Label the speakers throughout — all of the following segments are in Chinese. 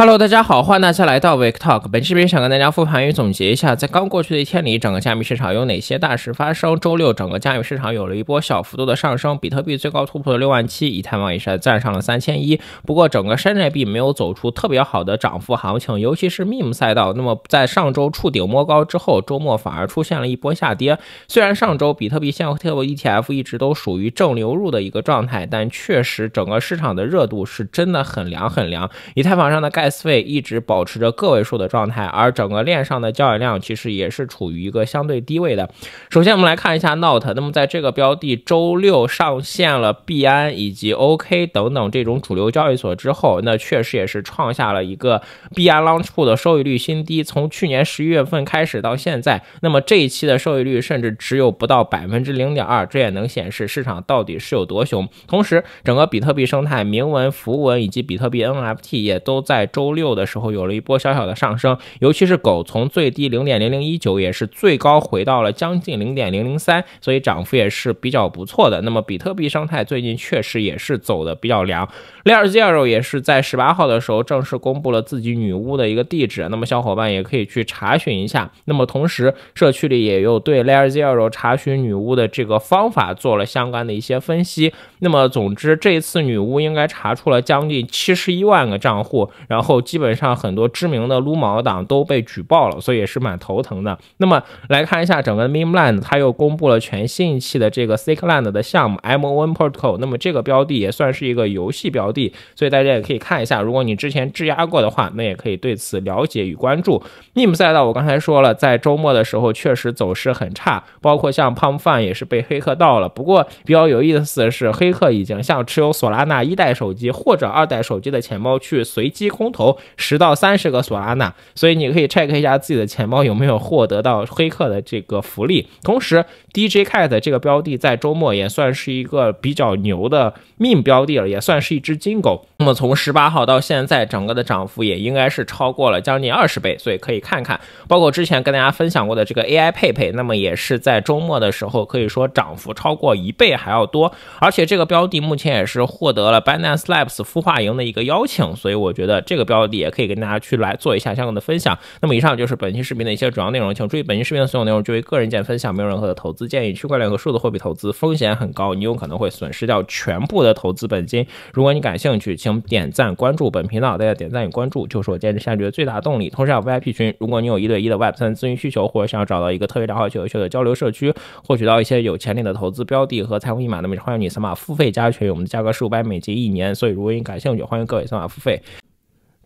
Speaker 1: Hello，大家好，欢迎大家来到 v i e Talk。本期视频想跟大家复盘与总结一下，在刚过去的一天里，整个加密市场有哪些大事发生？周六，整个加密市场有了一波小幅度的上升，比特币最高突破了六万七，以太坊也是站上了三千一。不过，整个山寨币没有走出特别好的涨幅行情，尤其是 meme 赛道。那么，在上周触顶摸高之后，周末反而出现了一波下跌。虽然上周比特币现货 ETF 一直都属于正流入的一个状态，但确实整个市场的热度是真的很凉很凉。以太坊上的盖 S V 一直保持着个位数的状态，而整个链上的交易量其实也是处于一个相对低位的。首先，我们来看一下 Not。那么，在这个标的周六上线了币安以及 OK 等等这种主流交易所之后，那确实也是创下了一个币安 Long t w o 的收益率新低。从去年十一月份开始到现在，那么这一期的收益率甚至只有不到百分之零点二，这也能显示市场到底是有多熊。同时，整个比特币生态、铭文、符文以及比特币 NFT 也都在。周六的时候有了一波小小的上升，尤其是狗从最低零点零零一九，也是最高回到了将近零点零零三，所以涨幅也是比较不错的。那么比特币生态最近确实也是走的比较凉。Layer Zero 也是在十八号的时候正式公布了自己女巫的一个地址，那么小伙伴也可以去查询一下。那么同时社区里也有对 Layer Zero 查询女巫的这个方法做了相关的一些分析。那么总之这一次女巫应该查出了将近七十一万个账户，然后。后基本上很多知名的撸毛党都被举报了，所以也是蛮头疼的。那么来看一下整个 m e m e l a n d 它又公布了全新一期的这个 s i Cland k 的项目 Mone Protocol。那么这个标的也算是一个游戏标的，所以大家也可以看一下，如果你之前质押过的话，那也可以对此了解与关注。m i m e 赛道我刚才说了，在周末的时候确实走势很差，包括像 Pump.fun 也是被黑客盗了。不过比较有意思的是，黑客已经向持有索拉纳一代手机或者二代手机的钱包去随机空投。投十到三十个索拉纳，所以你可以 check 一下自己的钱包有没有获得到黑客的这个福利。同时，DJ Cat 这个标的在周末也算是一个比较牛的命标的了，也算是一只金狗。那么从十八号到现在，整个的涨幅也应该是超过了将近二十倍，所以可以看看。包括之前跟大家分享过的这个 AI 佩佩，那么也是在周末的时候可以说涨幅超过一倍还要多。而且这个标的目前也是获得了 Binance Labs 孵化营的一个邀请，所以我觉得这个。标的也可以跟大家去来做一下相关的分享。那么以上就是本期视频的一些主要内容，请注意本期视频的所有内容均为个人见分享，没有任何的投资建议。区块链和数字货币投资风险很高，你有可能会损失掉全部的投资本金。如果你感兴趣，请点赞关注本频道。大家点赞与关注就是我坚持下去的最大动力。同时有 v i p 群，如果你有一对一的 Web 三咨询需求，或者想要找到一个特别良好且优秀的交流社区，获取到一些有潜力的投资标的和财富密码，那么欢迎你扫码付费加群。我们的价格是五百美金一年。所以如果你感兴趣，欢迎各位扫码付费。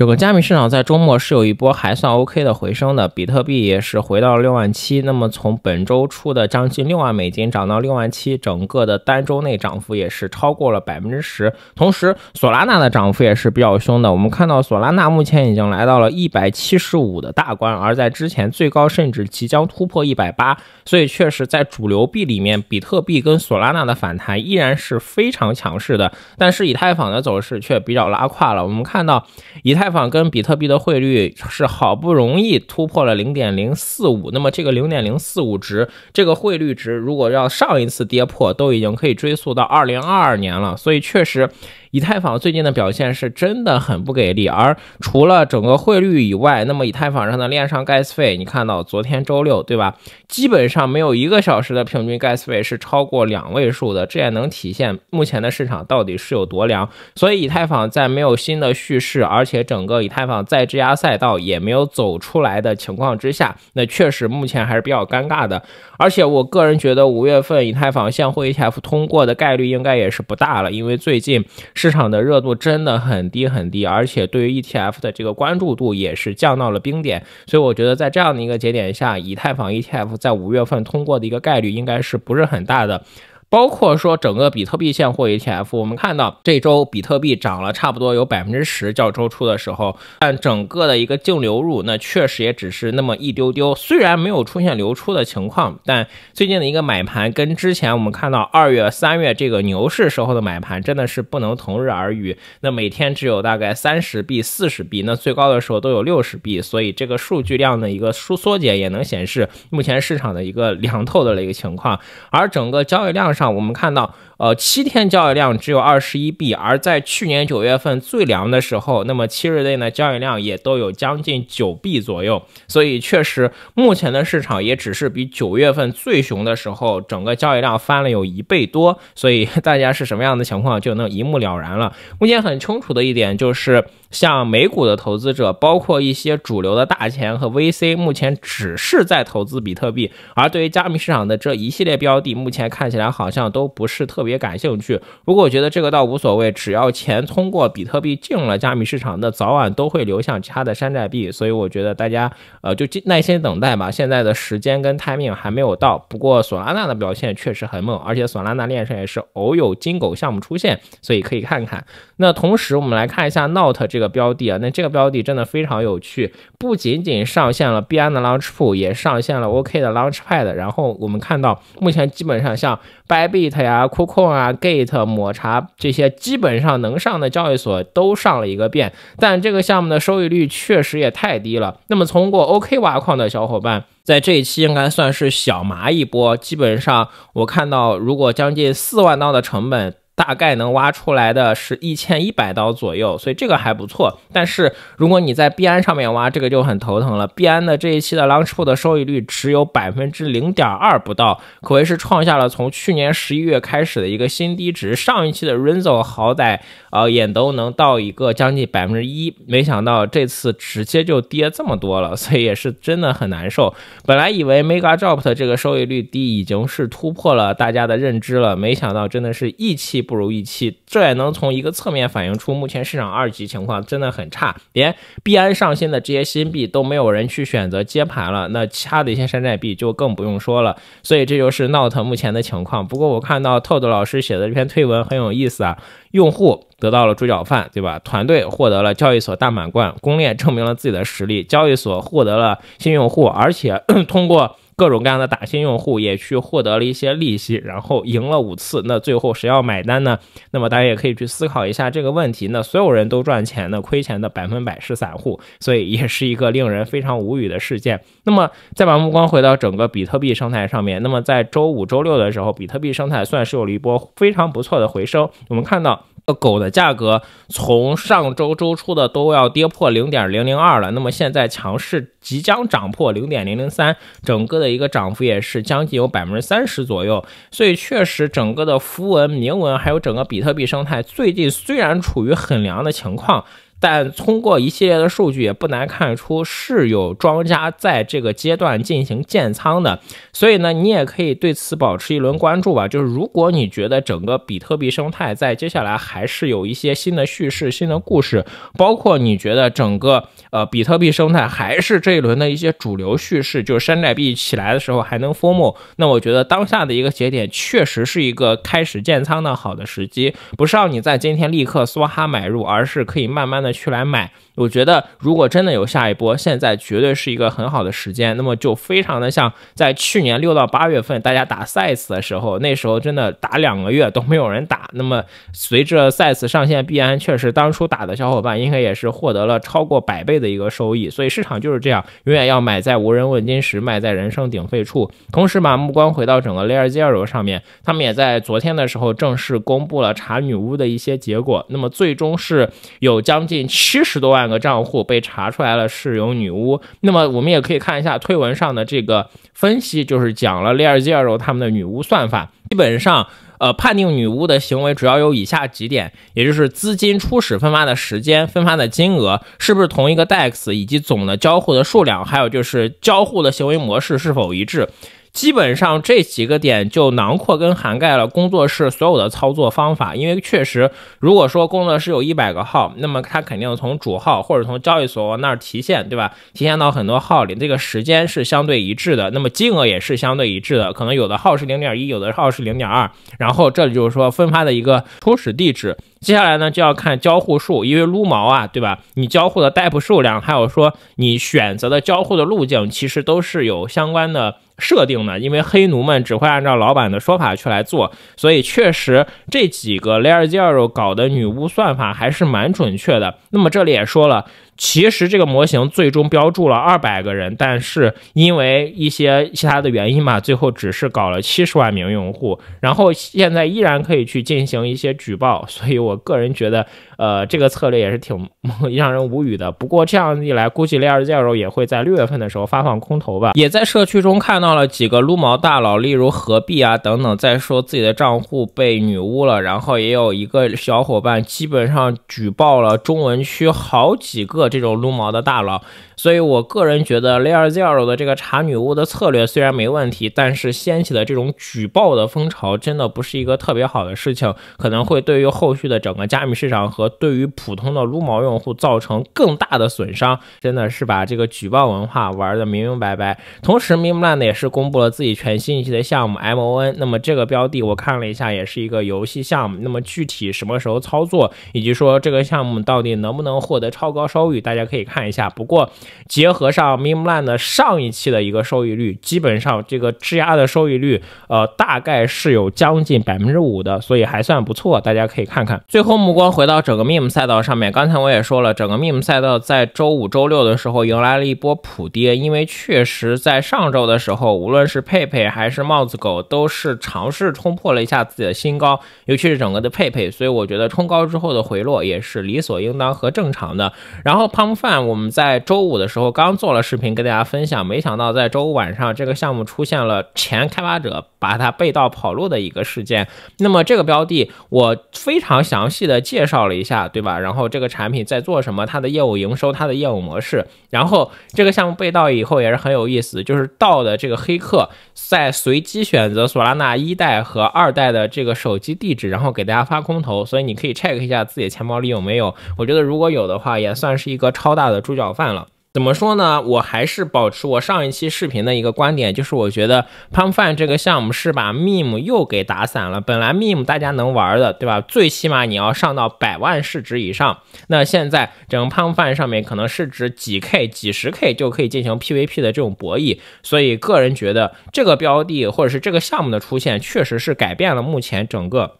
Speaker 1: 这个加密市场在周末是有一波还算 OK 的回升的，比特币也是回到了六万七。那么从本周初的将近六万美金涨到六万七，整个的单周内涨幅也是超过了百分之十。同时，索拉纳的涨幅也是比较凶的。我们看到索拉纳目前已经来到了一百七十五的大关，而在之前最高甚至即将突破一百八。所以确实在主流币里面，比特币跟索拉纳的反弹依然是非常强势的。但是以太坊的走势却比较拉胯了。我们看到以太。跟比特币的汇率是好不容易突破了零点零四五，那么这个零点零四五值，这个汇率值，如果要上一次跌破，都已经可以追溯到二零二二年了，所以确实。以太坊最近的表现是真的很不给力，而除了整个汇率以外，那么以太坊上的链上 gas 费，你看到昨天周六对吧，基本上没有一个小时的平均 gas 费是超过两位数的，这也能体现目前的市场到底是有多凉。所以以太坊在没有新的叙事，而且整个以太坊在质押赛道也没有走出来的情况之下，那确实目前还是比较尴尬的。而且我个人觉得，五月份以太坊现货 ETF 通过的概率应该也是不大了，因为最近。市场的热度真的很低很低，而且对于 ETF 的这个关注度也是降到了冰点，所以我觉得在这样的一个节点下，以太坊 ETF 在五月份通过的一个概率应该是不是很大的。包括说整个比特币现货 ETF，我们看到这周比特币涨了差不多有百分之十，较周初的时候，但整个的一个净流入，那确实也只是那么一丢丢。虽然没有出现流出的情况，但最近的一个买盘跟之前我们看到二月、三月这个牛市时候的买盘真的是不能同日而语。那每天只有大概三十币、四十币，那最高的时候都有六十币，所以这个数据量的一个缩缩减也能显示目前市场的一个凉透的一个情况，而整个交易量。我们看到。呃，七天交易量只有二十一币，而在去年九月份最凉的时候，那么七日内呢交易量也都有将近九币左右，所以确实目前的市场也只是比九月份最熊的时候，整个交易量翻了有一倍多，所以 大家是什么样的情况就能一目了然了。目前很清楚的一点就是，像美股的投资者，包括一些主流的大钱和 VC，目前只是在投资比特币，而对于加密市场的这一系列标的，目前看起来好像都不是特别。别感兴趣。如果觉得这个倒无所谓，只要钱通过比特币进入了加密市场，那早晚都会流向其他的山寨币。所以我觉得大家呃就耐心等待吧。现在的时间跟 timing 还没有到。不过索拉纳的表现确实很猛，而且索拉纳链上也是偶有金狗项目出现，所以可以看看。那同时我们来看一下 Not 这个标的啊，那这个标的真的非常有趣。不仅仅上线了 b i n a n 的 l a u n c h p o l 也上线了 OK 的 Launchpad。然后我们看到目前基本上像 Bybit 呀、Coco。啊，Gate、抹茶这些基本上能上的交易所都上了一个遍，但这个项目的收益率确实也太低了。那么，通过 OK 挖矿的小伙伴，在这一期应该算是小麻一波。基本上，我看到如果将近四万刀的成本。大概能挖出来的是一千一百刀左右，所以这个还不错。但是如果你在币安上面挖，这个就很头疼了。币安的这一期的 launch 的收益率只有百分之零点二不到，可谓是创下了从去年十一月开始的一个新低值。上一期的 Renzo 好歹啊也都能到一个将近百分之一，没想到这次直接就跌这么多了，所以也是真的很难受。本来以为 Mega j r o p 的这个收益率低已经是突破了大家的认知了，没想到真的是意气。不如预期，这也能从一个侧面反映出目前市场二级情况真的很差，连币安上新的这些新币都没有人去选择接盘了，那其他的一些山寨币就更不用说了。所以这就是 Note 目前的情况。不过我看到 t 透 d 老师写的这篇推文很有意思啊，用户得到了猪脚饭，对吧？团队获得了交易所大满贯，攻略证明了自己的实力，交易所获得了新用户，而且 通过。各种各样的打新用户也去获得了一些利息，然后赢了五次，那最后谁要买单呢？那么大家也可以去思考一下这个问题。那所有人都赚钱的，亏钱的百分百是散户，所以也是一个令人非常无语的事件。那么再把目光回到整个比特币生态上面，那么在周五、周六的时候，比特币生态算是有了一波非常不错的回升。我们看到。狗的价格从上周周初的都要跌破零点零零二了，那么现在强势即将涨破零点零零三，整个的一个涨幅也是将近有百分之三十左右，所以确实整个的符文铭文还有整个比特币生态最近虽然处于很凉的情况。但通过一系列的数据，也不难看出是有庄家在这个阶段进行建仓的。所以呢，你也可以对此保持一轮关注吧。就是如果你觉得整个比特币生态在接下来还是有一些新的叙事、新的故事，包括你觉得整个呃比特币生态还是这一轮的一些主流叙事，就是山寨币起来的时候还能 form，那我觉得当下的一个节点确实是一个开始建仓的好的时机，不是让你在今天立刻梭哈买入，而是可以慢慢的。去来买。我觉得，如果真的有下一波，现在绝对是一个很好的时间。那么就非常的像在去年六到八月份大家打 s i z e 的时候，那时候真的打两个月都没有人打。那么随着 s i z e 上线，必然确实当初打的小伙伴应该也是获得了超过百倍的一个收益。所以市场就是这样，永远要买在无人问津时，卖在人声鼎沸处。同时把目光回到整个 Layer Zero 上面，他们也在昨天的时候正式公布了查女巫的一些结果。那么最终是有将近七十多万。个账户被查出来了是有女巫，那么我们也可以看一下推文上的这个分析，就是讲了 Learzer o 他们的女巫算法，基本上，呃，判定女巫的行为主要有以下几点，也就是资金初始分发的时间、分发的金额是不是同一个 DEX，以及总的交互的数量，还有就是交互的行为模式是否一致。基本上这几个点就囊括跟涵盖了工作室所有的操作方法，因为确实，如果说工作室有一百个号，那么它肯定从主号或者从交易所那儿提现，对吧？提现到很多号里，这个时间是相对一致的，那么金额也是相对一致的。可能有的号是零点一，有的号是零点二。然后这里就是说分发的一个初始地址，接下来呢就要看交互数，因为撸毛啊，对吧？你交互的代币数量，还有说你选择的交互的路径，其实都是有相关的。设定呢？因为黑奴们只会按照老板的说法去来做，所以确实这几个 Layer Zero 搞的女巫算法还是蛮准确的。那么这里也说了，其实这个模型最终标注了二百个人，但是因为一些其他的原因嘛，最后只是搞了七十万名用户。然后现在依然可以去进行一些举报，所以我个人觉得，呃，这个策略也是挺 让人无语的。不过这样一来，估计 Layer Zero 也会在六月份的时候发放空投吧。也在社区中看到。了几个撸毛大佬，例如何币啊等等，在说自己的账户被女巫了。然后也有一个小伙伴，基本上举报了中文区好几个这种撸毛的大佬。所以我个人觉得，layer zero 的这个查女巫的策略虽然没问题，但是掀起的这种举报的风潮，真的不是一个特别好的事情，可能会对于后续的整个加密市场和对于普通的撸毛用户造成更大的损伤。真的是把这个举报文化玩的明明白白。同时 m i m l a n 也是。是公布了自己全新一期的项目 MON，那么这个标的我看了一下，也是一个游戏项目。那么具体什么时候操作，以及说这个项目到底能不能获得超高收益大家可以看一下。不过结合上 MIM Land 的上一期的一个收益率，基本上这个质押的收益率，呃，大概是有将近百分之五的，所以还算不错。大家可以看看。最后目光回到整个 MIM 赛道上面，刚才我也说了，整个 MIM 赛道在周五、周六的时候迎来了一波普跌，因为确实在上周的时候。无论是佩佩还是帽子狗，都是尝试冲破了一下自己的新高，尤其是整个的佩佩，所以我觉得冲高之后的回落也是理所应当和正常的。然后 Pump Fan，我们在周五的时候刚做了视频跟大家分享，没想到在周五晚上这个项目出现了前开发者把它被盗跑路的一个事件。那么这个标的我非常详细的介绍了一下，对吧？然后这个产品在做什么，它的业务营收，它的业务模式，然后这个项目被盗以后也是很有意思，就是盗的这。一个黑客在随机选择索拉纳一代和二代的这个手机地址，然后给大家发空投，所以你可以 check 一下自己的钱包里有没有。我觉得如果有的话，也算是一个超大的猪脚饭了。怎么说呢？我还是保持我上一期视频的一个观点，就是我觉得 p u m f a n 这个项目是把 meme 又给打散了。本来 meme 大家能玩的，对吧？最起码你要上到百万市值以上，那现在整个 p u m f a n 上面可能市值几 k 几十 k 就可以进行 PVP 的这种博弈。所以个人觉得这个标的或者是这个项目的出现，确实是改变了目前整个。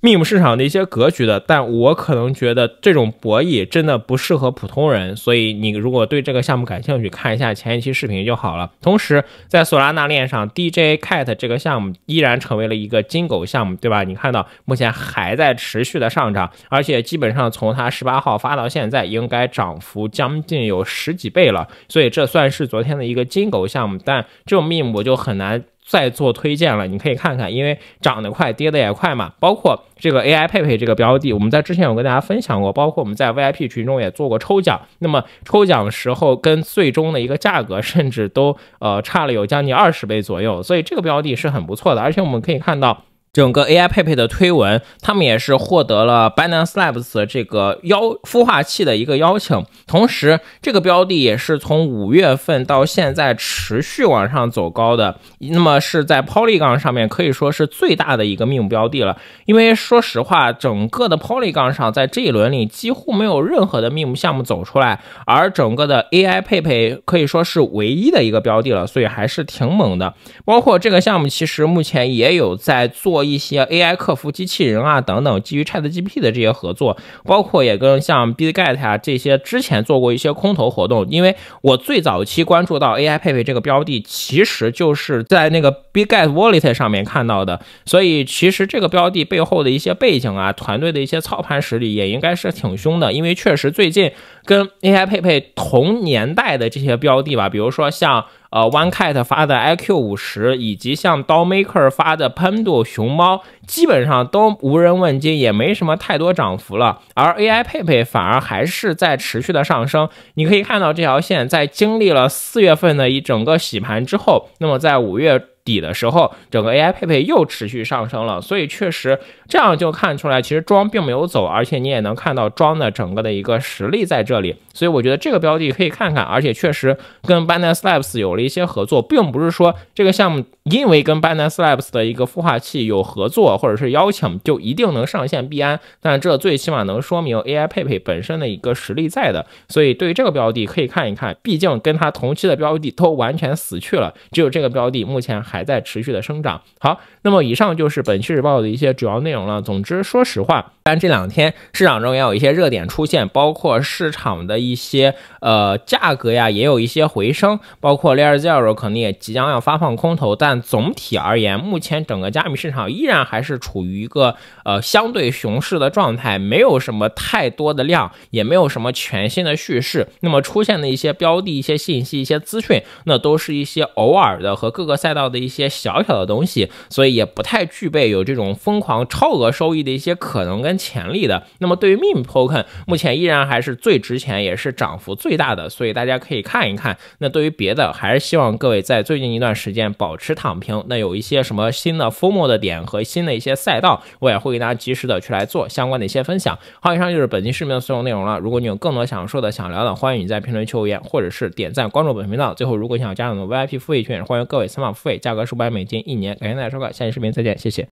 Speaker 1: MEM e 市场的一些格局的，但我可能觉得这种博弈真的不适合普通人。所以你如果对这个项目感兴趣，看一下前一期视频就好了。同时，在索拉纳链上，DJ Cat 这个项目依然成为了一个金狗项目，对吧？你看到目前还在持续的上涨，而且基本上从它十八号发到现在，应该涨幅将近有十几倍了。所以这算是昨天的一个金狗项目，但这种 MEM e 我就很难。再做推荐了，你可以看看，因为涨得快，跌得也快嘛。包括这个 AI 佩佩这个标的，我们在之前有跟大家分享过，包括我们在 VIP 群中也做过抽奖。那么抽奖时候跟最终的一个价格，甚至都呃差了有将近二十倍左右，所以这个标的是很不错的。而且我们可以看到。整个 AI 佩佩的推文，他们也是获得了 Binance Labs 这个邀孵化器的一个邀请，同时这个标的也是从五月份到现在持续往上走高的，那么是在 p o l g y 杠上面可以说是最大的一个命标的了。因为说实话，整个的 Polly 杠上在这一轮里几乎没有任何的命目项目走出来，而整个的 AI 佩佩可以说是唯一的一个标的了，所以还是挺猛的。包括这个项目其实目前也有在做。一些 AI 客服机器人啊等等，基于 ChatGPT 的这些合作，包括也跟像 b i g g a t 啊这些之前做过一些空投活动。因为我最早期关注到 AI 佩佩这个标的，其实就是在那个 b i g c t Wallet 上面看到的。所以其实这个标的背后的一些背景啊，团队的一些操盘实力也应该是挺凶的。因为确实最近跟 AI 佩佩同年代的这些标的吧，比如说像。呃，One Cat 发的 IQ 五十，以及像刀 Maker 发的 Panda 熊猫，基本上都无人问津，也没什么太多涨幅了。而 AI 配配反而还是在持续的上升。你可以看到这条线，在经历了四月份的一整个洗盘之后，那么在五月。底的时候，整个 AI 配备又持续上升了，所以确实这样就看出来，其实装并没有走，而且你也能看到装的整个的一个实力在这里。所以我觉得这个标的可以看看，而且确实跟 b a n a n e Labs 有了一些合作，并不是说这个项目。因为跟 Binance Labs 的一个孵化器有合作，或者是邀请，就一定能上线币安。但这最起码能说明 a i 佩佩本身的一个实力在的。所以对于这个标的可以看一看，毕竟跟它同期的标的都完全死去了，只有这个标的目前还在持续的生长。好，那么以上就是本期日报的一些主要内容了。总之，说实话。但这两天市场中也有一些热点出现，包括市场的一些呃价格呀，也有一些回升。包括 l e r z e r o 可能也即将要发放空投，但总体而言，目前整个加密市场依然还是处于一个呃相对熊市的状态，没有什么太多的量，也没有什么全新的叙事。那么出现的一些标的、一些信息、一些资讯，那都是一些偶尔的和各个赛道的一些小小的东西，所以也不太具备有这种疯狂超额收益的一些可能跟。潜力的，那么对于 meme token，目前依然还是最值钱，也是涨幅最大的，所以大家可以看一看。那对于别的，还是希望各位在最近一段时间保持躺平。那有一些什么新的 f o m o 的点和新的一些赛道，我也会给大家及时的去来做相关的一些分享。好，以上就是本期视频的所有内容了。如果你有更多想说的、想聊的，欢迎你在评论区留言，或者是点赞关注本频道。最后，如果想加入我们的 VIP 付费群，欢迎各位扫码付费，价格五百美金一年。感谢大家收看，下期视频再见，谢谢。